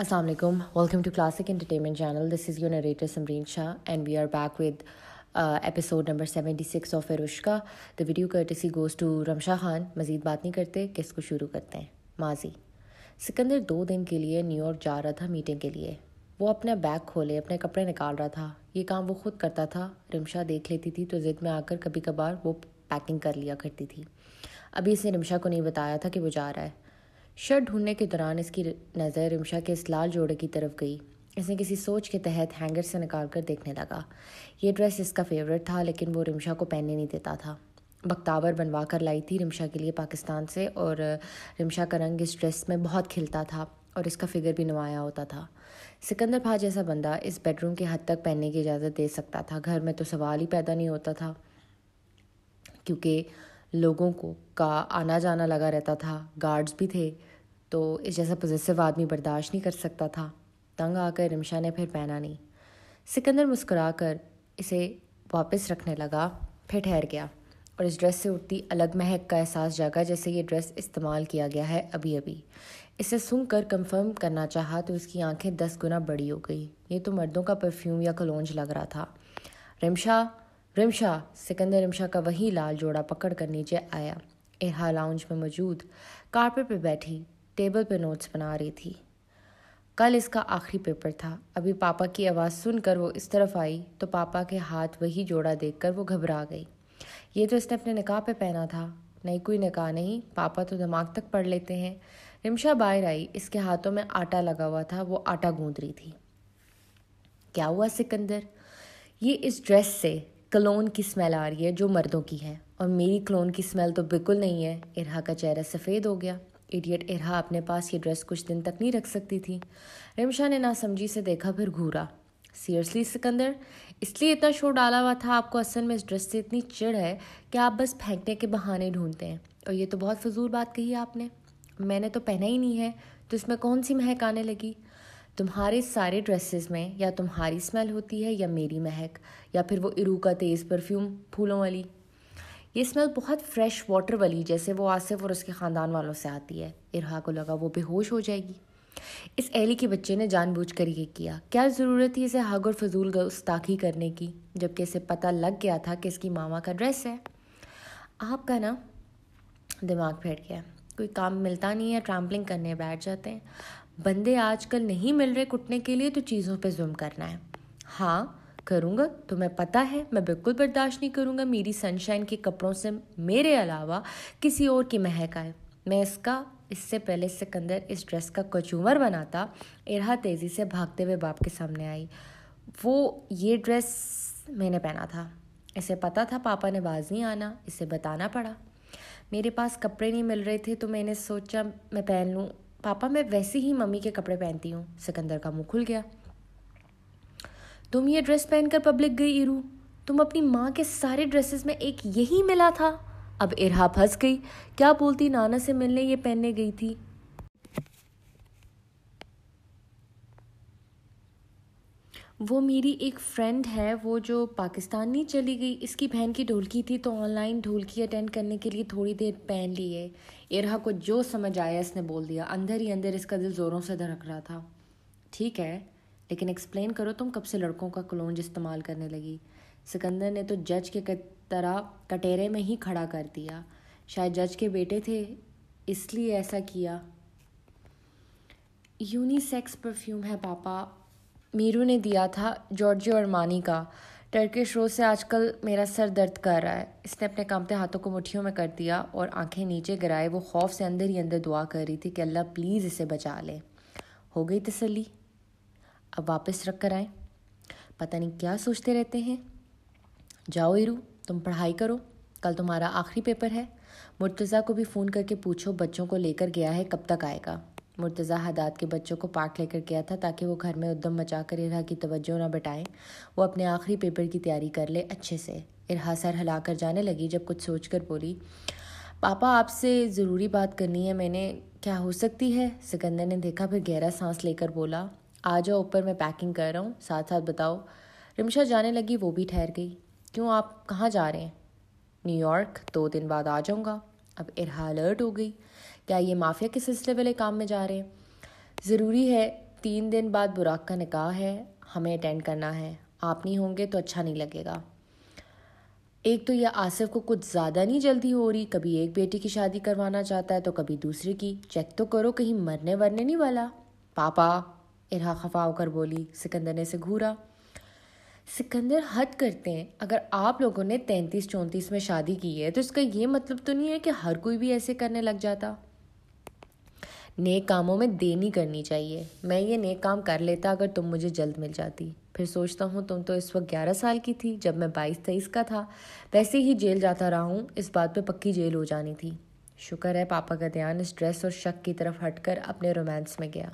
Aslam welcome to classic entertainment channel this is your narrator Samreen Shah and we are back with episode number seventy six of Erushka the video courtesy goes to Ramsha Khan मजीद बात नहीं करते किस को शुरू करते हैं माजी सिकंदर दो दिन के लिए न्यूयॉर्क जा रहा था मीटिंग के लिए वो अपना बैग खोले अपने कपड़े निकाल रहा था ये काम वो खुद करता था रमशा देख लेती थी तो ज़िद में आकर कभी कभार वो पैकिंग कर लिया करती थी अभी इसने रमशा को नहीं बताया था कि वो जा रहा है शर्ट ढूंढने के दौरान इसकी नज़र रिमशा के इस लाल जोड़े की तरफ गई इसने किसी सोच के तहत हैंगर से निकाल कर देखने लगा ये ड्रेस इसका फेवरेट था लेकिन वो रिमशा को पहनने नहीं देता था बख्तावर बनवा कर लाई थी रिमशा के लिए पाकिस्तान से और रिमशा का रंग इस ड्रेस में बहुत खिलता था और इसका फिगर भी नुमाया होता था सिकंदर भा जैसा बंदा इस बेडरूम के हद तक पहनने की इजाज़त दे सकता था घर में तो सवाल ही पैदा नहीं होता था क्योंकि लोगों को का आना जाना लगा रहता था गार्ड्स भी थे तो इस जैसा पोजेसिव आदमी बर्दाश्त नहीं कर सकता था तंग आकर रिमशा ने फिर पहना नहीं सिकंदर मुस्करा कर इसे वापस रखने लगा फिर ठहर गया और इस ड्रेस से उठती अलग महक का एहसास जागा जैसे ये ड्रेस इस्तेमाल किया गया है अभी अभी इसे सूंघ कर कंफर्म करना चाहा तो उसकी आंखें दस गुना बड़ी हो गई ये तो मर्दों का परफ्यूम या कलौज लग रहा था रिमशा रिमशा सिकंदर रिमशा का वही लाल जोड़ा पकड़ कर नीचे आया एहा लाउंज में मौजूद कारपेट पर बैठी टेबल पर नोट्स बना रही थी कल इसका आखिरी पेपर था अभी पापा की आवाज़ सुनकर वो इस तरफ आई तो पापा के हाथ वही जोड़ा देखकर वो घबरा गई ये तो इसने अपने निकाह पे पहना था नहीं कोई निकाह नहीं पापा तो दिमाग तक पढ़ लेते हैं रिमशा बाहर आई इसके हाथों में आटा लगा हुआ था वो आटा गूंद रही थी क्या हुआ सिकंदर ये इस ड्रेस से कलोन की स्मेल आ रही है जो मर्दों की है और मेरी क्लोन की स्मेल तो बिल्कुल नहीं है इरहा का चेहरा सफ़ेद हो गया इडियट इरहा अपने पास ये ड्रेस कुछ दिन तक नहीं रख सकती थी रिमशा ने ना समझी से देखा फिर घूरा सीरियसली सिकंदर इसलिए इतना शोर डाला हुआ था आपको असल में इस ड्रेस से इतनी चिड़ है कि आप बस फेंकने के बहाने ढूंढते हैं और ये तो बहुत फजूल बात कही आपने मैंने तो पहना ही नहीं है तो इसमें कौन सी महक आने लगी तुम्हारे सारे ड्रेसेस में या तुम्हारी स्मेल होती है या मेरी महक या फिर वो इरू का तेज़ परफ्यूम फूलों वाली ये स्मेल बहुत फ्रेश वाटर वाली जैसे वो आसिफ और उसके ख़ानदान वालों से आती है इरहा को लगा वो बेहोश हो जाएगी इस एली के बच्चे ने जानबूझ कर ये किया क्या ज़रूरत थी इसे हग और फजूल गुस्ताखी करने की जबकि इसे पता लग गया था कि इसकी मामा का ड्रेस है आपका ना दिमाग फेंट गया कोई काम मिलता नहीं है ट्रैम्पलिंग करने बैठ जाते हैं बंदे आजकल नहीं मिल रहे कुटने के लिए तो चीज़ों पे जुम करना है हाँ करूँगा तुम्हें तो पता है मैं बिल्कुल बर्दाश्त नहीं करूँगा मेरी सनशाइन के कपड़ों से मेरे अलावा किसी और की महक आए मैं इसका इससे पहले सिकंदर इस ड्रेस का कचूमर बनाता इरहा तेज़ी से भागते हुए बाप के सामने आई वो ये ड्रेस मैंने पहना था इसे पता था पापा ने बाज नहीं आना इसे बताना पड़ा मेरे पास कपड़े नहीं मिल रहे थे तो मैंने सोचा मैं पहन लूँ पापा मैं वैसे ही मम्मी के कपड़े पहनती हूँ सिकंदर का मुंह खुल गया तुम ये ड्रेस पहनकर पब्लिक गई इरू तुम अपनी माँ के सारे ड्रेसेस में एक यही मिला था अब इरहा फंस गई क्या बोलती नाना से मिलने ये पहनने गई थी वो मेरी एक फ्रेंड है वो जो पाकिस्तान नहीं चली गई इसकी बहन की ढोलकी थी तो ऑनलाइन ढोलकी अटेंड करने के लिए थोड़ी देर पहन लिए इरहा को जो समझ आया इसने बोल दिया अंदर ही अंदर इसका दिल ज़ोरों से धड़क रहा था ठीक है लेकिन एक्सप्लेन करो तुम कब से लड़कों का क्लोन इस्तेमाल करने लगी सिकंदर ने तो जज के तरह कटेरे में ही खड़ा कर दिया शायद जज के बेटे थे इसलिए ऐसा किया यूनिसेक्स परफ्यूम है पापा मीरू ने दिया था जॉर्जियो अरमानी का टर्किश रोज़ से आजकल मेरा सर दर्द कर रहा है इसने अपने कामते हाथों को मुठियों में कर दिया और आंखें नीचे गिराए वो खौफ से अंदर ही अंदर दुआ कर रही थी कि अल्लाह प्लीज़ इसे बचा ले हो गई तसली अब वापस रख कर आए पता नहीं क्या सोचते रहते हैं जाओ इरू तुम पढ़ाई करो कल तुम्हारा आखिरी पेपर है मुर्तज़ा को भी फ़ोन करके पूछो बच्चों को लेकर गया है कब तक आएगा मुर्तज़ा हदात के बच्चों को पार्क लेकर गया था ताकि वो घर में उद्दम मचा कर इरहा की तवज्जो ना बटाएं वो अपने आखिरी पेपर की तैयारी कर ले अच्छे से इरहा सर हिला कर जाने लगी जब कुछ सोच कर बोली पापा आपसे ज़रूरी बात करनी है मैंने क्या हो सकती है सिकंदर ने देखा फिर गहरा सांस लेकर बोला आ जाओ ऊपर मैं पैकिंग कर रहा हूँ साथ साथ बताओ रिमशा जाने लगी वो भी ठहर गई क्यों आप कहाँ जा रहे हैं न्यूयॉर्क दो दिन बाद आ जाऊँगा अब इरहा अलर्ट हो गई क्या ये माफिया के सिलसिले वाले काम में जा रहे हैं ज़रूरी है तीन दिन बाद बुराक का निकाह है हमें अटेंड करना है आप नहीं होंगे तो अच्छा नहीं लगेगा एक तो यह आसिफ को कुछ ज़्यादा नहीं जल्दी हो रही कभी एक बेटी की शादी करवाना चाहता है तो कभी दूसरे की चेक तो करो कहीं मरने वरने नहीं वाला पापा इरा खफा होकर बोली सिकंदर ने से घूरा सिकंदर हद करते हैं अगर आप लोगों ने तैंतीस चौंतीस में शादी की है तो इसका ये मतलब तो नहीं है कि हर कोई भी ऐसे करने लग जाता नेक कामों में देनी करनी चाहिए मैं ये नेक काम कर लेता अगर तुम मुझे जल्द मिल जाती फिर सोचता हूँ तुम तो इस वक्त ग्यारह साल की थी जब मैं बाईस तेईस का था वैसे ही जेल जाता रहा हूँ इस बात पर पक्की जेल हो जानी थी शुक्र है पापा का ध्यान स्ट्रेस और शक की तरफ हटकर अपने रोमांस में गया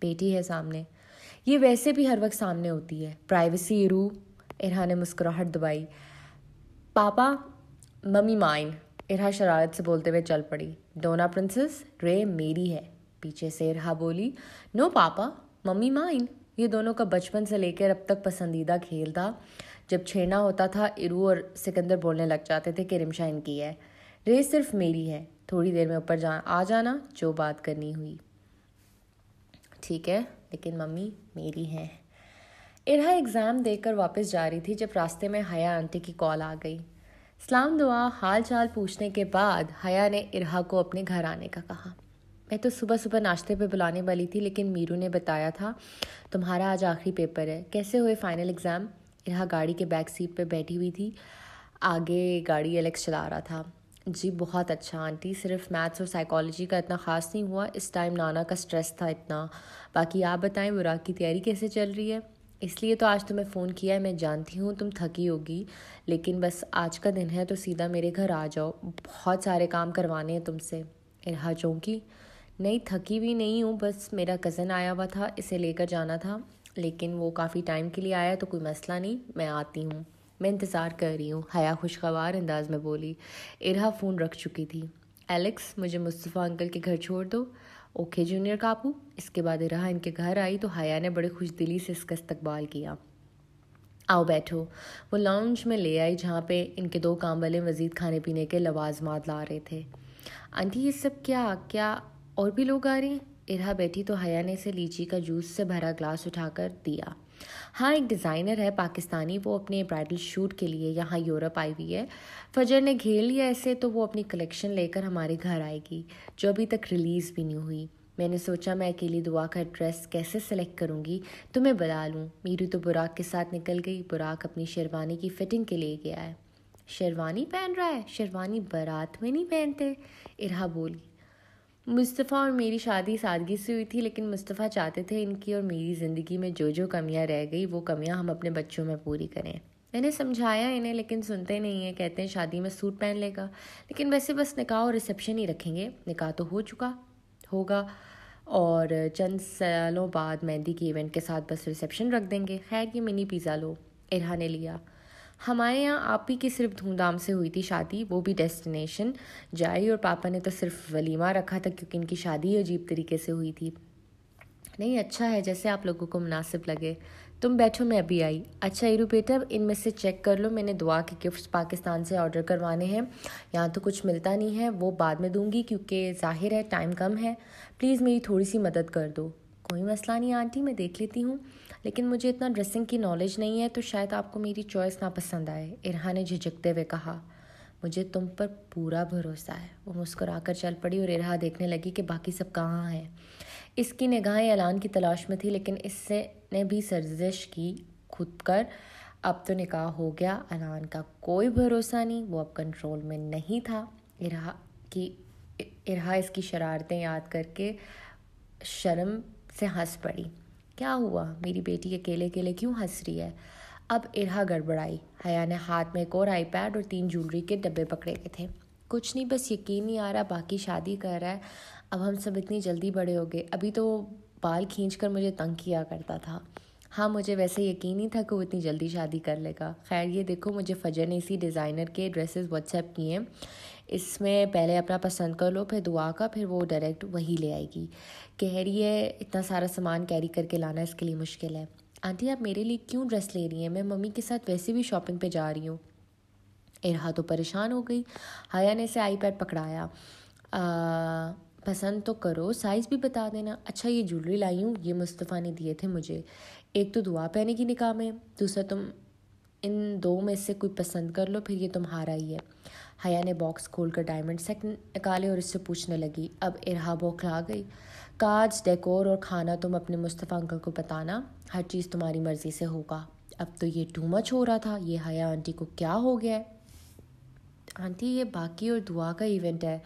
बेटी है सामने ये वैसे भी हर वक्त सामने होती है प्राइवेसी रू इरहा ने मुस्कुराहट दबाई पापा मम्मी माइन इरहा शरारत से बोलते हुए चल पड़ी डोना प्रिंसेस रे मेरी है पीछे से रहा बोली नो पापा मम्मी माइन ये दोनों का बचपन से लेकर अब तक पसंदीदा खेल था जब छेड़ना होता था इरू और सिकंदर बोलने लग जाते थे कि रिमशा इनकी है रेस सिर्फ मेरी है थोड़ी देर में ऊपर जा आ जाना जो बात करनी हुई ठीक है लेकिन मम्मी मेरी हैं इरा एग्ज़ाम देकर वापस जा रही थी जब रास्ते में हया आंटी की कॉल आ गई सलाम दुआ हाल चाल पूछने के बाद हया ने इरहा को अपने घर आने का कहा मैं तो सुबह सुबह नाश्ते पे बुलाने वाली थी लेकिन मीरू ने बताया था तुम्हारा आज आखिरी पेपर है कैसे हुए फाइनल एग्ज़ाम यहाँ गाड़ी के बैक सीट पे बैठी हुई थी आगे गाड़ी एलेक्स चला रहा था जी बहुत अच्छा आंटी सिर्फ मैथ्स और साइकोलॉजी का इतना ख़ास नहीं हुआ इस टाइम नाना का स्ट्रेस था इतना बाकी आप बताएं बुराक की तैयारी कैसे चल रही है इसलिए तो आज तुम्हें फ़ोन किया है मैं जानती हूँ तुम थकी होगी लेकिन बस आज का दिन है तो सीधा मेरे घर आ जाओ बहुत सारे काम करवाने हैं तुमसे इरहा चौंकी नहीं थकी भी नहीं हूँ बस मेरा कज़न आया हुआ था इसे लेकर जाना था लेकिन वो काफ़ी टाइम के लिए आया तो कोई मसला नहीं मैं आती हूँ मैं इंतज़ार कर रही हूँ हया खुशगवार अंदाज में बोली इरहा फ़ोन रख चुकी थी एलेक्स मुझे मुस्तफ़ा अंकल के घर छोड़ दो ओके जूनियर काबू इसके बाद इरहा इनके घर आई तो हया ने बड़े खुश दिली से इसका इस्तकबाल किया आओ बैठो वो लाउंज में ले आई जहाँ पे इनके दो काम वाले मज़ीद खाने पीने के लवाजमात ला रहे थे आंटी ये सब क्या क्या और भी लोग आ रहे हैं इरा बैठी तो हया ने इसे लीची का जूस से भरा ग्लास उठाकर दिया हाँ एक डिज़ाइनर है पाकिस्तानी वो अपने ब्राइडल शूट के लिए यहाँ यूरोप आई हुई है फजर ने घेर लिया ऐसे तो वो अपनी कलेक्शन लेकर हमारे घर आएगी जो अभी तक रिलीज़ भी नहीं हुई मैंने सोचा मैं अकेली दुआ का ड्रेस कैसे सेलेक्ट करूँगी तो मैं बता लूँ मीरू तो बुराक के साथ निकल गई बुराक अपनी शेरवानी की फ़िटिंग के लिए गया है शेरवानी पहन रहा है शेरवानी बारात में नहीं पहनते इरा बोली मुस्तफ़ा और मेरी शादी सादगी से हुई थी लेकिन मुस्तफ़ा चाहते थे इनकी और मेरी ज़िंदगी में जो जो कमियाँ रह गई वो कमियाँ हम अपने बच्चों में पूरी करें मैंने समझाया इन्हें लेकिन सुनते नहीं हैं कहते हैं शादी में सूट पहन लेगा लेकिन वैसे बस निकाह और रिसेप्शन ही रखेंगे निकाह तो हो चुका होगा और चंद सालों बाद मेहंदी के इवेंट के साथ बस रिसेप्शन रख देंगे खैर ये मिनी पिज़्ज़ा लो इरहा ने लिया हमारे यहाँ आप ही की सिर्फ धूमधाम से हुई थी शादी वो भी डेस्टिनेशन जाई और पापा ने तो सिर्फ वलीमा रखा था क्योंकि इनकी शादी ही अजीब तरीके से हुई थी नहीं अच्छा है जैसे आप लोगों को मुनासिब लगे तुम बैठो मैं अभी आई अच्छा इरू बेटा इनमें से चेक कर लो मैंने दुआ के गिफ्ट्स पाकिस्तान से ऑर्डर करवाने हैं यहाँ तो कुछ मिलता नहीं है वो बाद में दूंगी क्योंकि जाहिर है टाइम कम है प्लीज़ मेरी थोड़ी सी मदद कर दो कोई मसला नहीं आंटी मैं देख लेती हूँ लेकिन मुझे इतना ड्रेसिंग की नॉलेज नहीं है तो शायद आपको मेरी चॉइस ना पसंद आए इरहा ने झिझकते हुए कहा मुझे तुम पर पूरा भरोसा है वो मुस्कुरा कर चल पड़ी और इरहा देखने लगी कि बाकी सब कहाँ हैं इसकी निगाहें ऐलान की तलाश में थी लेकिन इससे ने भी सर्जिश की खुद कर अब तो निकाह हो गया अलान का कोई भरोसा नहीं वो अब कंट्रोल में नहीं था इरहा की इरहा इसकी शरारतें याद करके शर्म से हंस पड़ी क्या हुआ मेरी बेटी अकेले अकेले क्यों हंस रही है अब इरहा गड़बड़ाई हया ने हाथ में एक और आईपैड और तीन ज्वेलरी के डब्बे पकड़े गए थे कुछ नहीं बस यकीन नहीं आ रहा बाकी शादी कर रहा है अब हम सब इतनी जल्दी बड़े हो गए अभी तो बाल खींच कर मुझे तंग किया करता था हाँ मुझे वैसे यकीन ही था कि वो इतनी जल्दी शादी कर लेगा खैर ये देखो मुझे फजर ने इसी डिज़ाइनर के ड्रेसेस व्हाट्सएप किए हैं इसमें पहले अपना पसंद कर लो फिर दुआ का फिर वो डायरेक्ट वही ले आएगी कह रही है इतना सारा सामान कैरी करके लाना इसके लिए मुश्किल है आंटी आप मेरे लिए क्यों ड्रेस ले रही हैं मैं मम्मी के साथ वैसे भी शॉपिंग पे जा रही हूँ इरहा तो परेशान हो गई हया ने इसे आईपैड पकड़ाया आ, पसंद तो करो साइज़ भी बता देना अच्छा ये ज्वेलरी लाई हूँ ये मुस्तफ़ा ने दिए थे मुझे एक तो दुआ पहने की निकाह में दूसरा तुम इन दो में से कोई पसंद कर लो फिर ये तुम्हारा ही है हया ने बॉक्स खोल कर डायमंड सेट निकाले और इससे पूछने लगी अब इरहा बौखला गई काज डेकोर और खाना तुम अपने मुस्तफ़ा अंकल को बताना हर चीज़ तुम्हारी मर्ज़ी से होगा अब तो ये टू मच हो रहा था ये हया आंटी को क्या हो गया है आंटी ये बाकी और दुआ का इवेंट है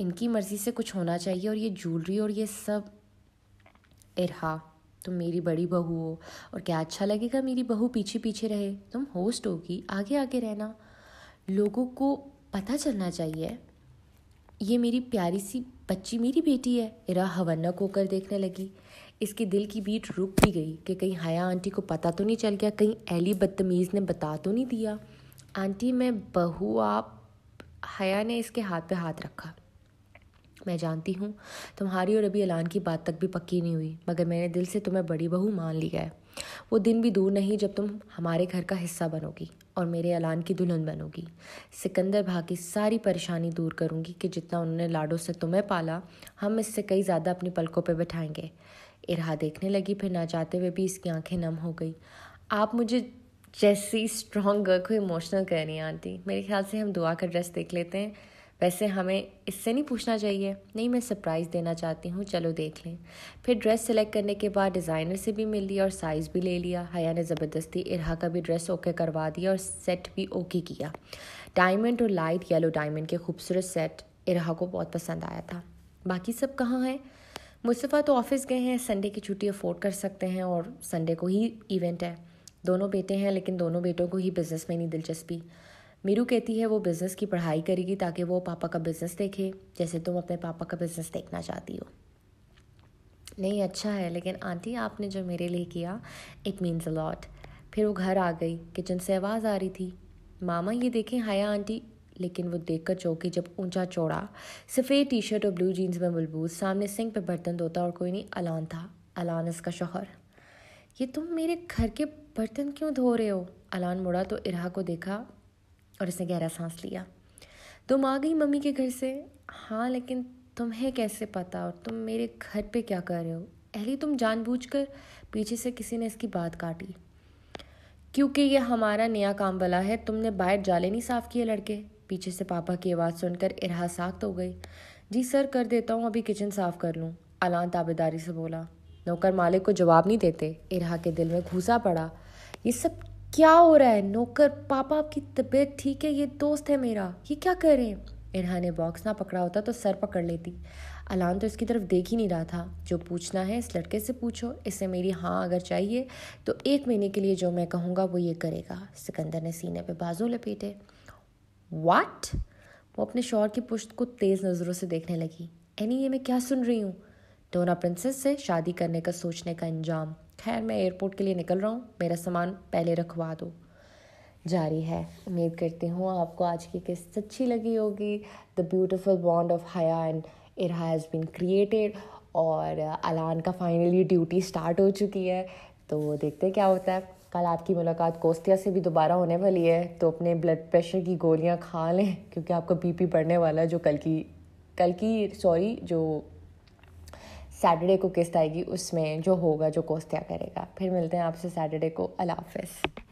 इनकी मर्ज़ी से कुछ होना चाहिए और ये ज्वेलरी और ये सब इरहा तुम मेरी बड़ी बहू हो और क्या अच्छा लगेगा मेरी बहू पीछे पीछे रहे तुम होस्ट होगी आगे आगे रहना लोगों को पता चलना चाहिए ये मेरी प्यारी सी बच्ची मेरी बेटी है इरा हवन्ना होकर देखने लगी इसके दिल की बीट रुक भी गई कि कहीं हया आंटी को पता तो नहीं चल गया कहीं एली बदतमीज़ ने बता तो नहीं दिया आंटी मैं बहू आप हया ने इसके हाथ पे हाथ रखा मैं जानती हूँ तुम्हारी और अभी ऐलान की बात तक भी पक्की नहीं हुई मगर मैंने दिल से तुम्हें बड़ी बहू मान लिया है वो दिन भी दूर नहीं जब तुम हमारे घर का हिस्सा बनोगी और मेरे ऐलान की दुल्हन बनोगी सिकंदर भा की सारी परेशानी दूर करूँगी कि जितना उन्होंने लाडो से तुम्हें पाला हम इससे कई ज़्यादा अपनी पलकों पर बैठाएंगे इरहा देखने लगी फिर ना जाते हुए भी इसकी आंखें नम हो गई आप मुझे जैसी स्ट्रॉन्ग गर्ल को इमोशनल कह रही हैं आंटी मेरे ख्याल से हम दुआ का ड्रेस देख लेते हैं वैसे हमें इससे नहीं पूछना चाहिए नहीं मैं सरप्राइज़ देना चाहती हूँ चलो देख लें फिर ड्रेस सेलेक्ट करने के बाद डिज़ाइनर से भी मिल लिया और साइज़ भी ले लिया हया ने ज़बरदस्ती इरहा का भी ड्रेस ओके करवा दिया और सेट भी ओके किया डायमंड और लाइट येलो डायमंड के खूबसूरत सेट इरहा को बहुत पसंद आया था बाकी सब कहाँ हैं मुस्तफ़ा तो ऑफ़िस गए हैं संडे की छुट्टी अफोर्ड कर सकते हैं और संडे को ही इवेंट है दोनों बेटे हैं लेकिन दोनों बेटों को ही बिज़नेस में नहीं दिलचस्पी मीरू कहती है वो बिज़नेस की पढ़ाई करेगी ताकि वो पापा का बिज़नेस देखे जैसे तुम अपने पापा का बिज़नेस देखना चाहती हो नहीं अच्छा है लेकिन आंटी आपने जो मेरे लिए किया इट मीन्स लॉट फिर वो घर आ गई किचन से आवाज़ आ रही थी मामा ये देखें हाया आंटी लेकिन वो देखकर चौकी जब ऊंचा चौड़ा सफ़ेद टी शर्ट और ब्लू जीन्स में मलबूस सामने सिंह पे बर्तन धोता और कोई नहीं अलान था अलान इसका शोहर ये तुम मेरे घर के बर्तन क्यों धो रहे हो अलान मुड़ा तो इरा को देखा और इसने गहरा सांस लिया तुम आ गई मम्मी के घर से हाँ लेकिन तुम्हें कैसे पता और तुम मेरे घर पे क्या कर रहे हो अहली तुम जानबूझकर पीछे से किसी ने इसकी बात काटी क्योंकि ये हमारा नया काम वाला है तुमने बाहर जाले नहीं साफ़ किए लड़के पीछे से पापा की आवाज़ सुनकर इरहा साख्त हो गई जी सर कर देता हूँ अभी किचन साफ़ कर लूँ अलान ताबेदारी से बोला नौकर मालिक को जवाब नहीं देते इरहा के दिल में घुसा पड़ा ये सब क्या हो रहा है नौकर पापा आपकी तबीयत ठीक है ये दोस्त है मेरा ये क्या कर रहे हैं इरहा ने बॉक्स ना पकड़ा होता तो सर पकड़ लेती अलान तो इसकी तरफ देख ही नहीं रहा था जो पूछना है इस लड़के से पूछो इसे मेरी हाँ अगर चाहिए तो एक महीने के लिए जो मैं कहूँगा वो ये करेगा सिकंदर ने सीने पे बाजू लपेटे वाट वो अपने शोर की पुश्त को तेज़ नज़रों से देखने लगी एनी ये मैं क्या सुन रही हूँ डोना प्रिंसेस से शादी करने का सोचने का अंजाम खैर मैं एयरपोर्ट के लिए निकल रहा हूँ मेरा सामान पहले रखवा दो जारी है उम्मीद करती हूँ आपको आज की किस्त अच्छी लगी होगी the beautiful bond of Haya and it has been created और अलान का फाइनली ड्यूटी स्टार्ट हो चुकी है तो देखते क्या होता है कल आपकी मुलाकात कोस्तिया से भी दोबारा होने वाली है तो अपने ब्लड प्रेशर की गोलियाँ खा लें क्योंकि आपका बीपी बढ़ने वाला है जो कल की कल की सॉरी जो सैटरडे को किस्त आएगी उसमें जो होगा जो कोस्त्या करेगा फिर मिलते हैं आपसे सैटरडे को अलाफिज़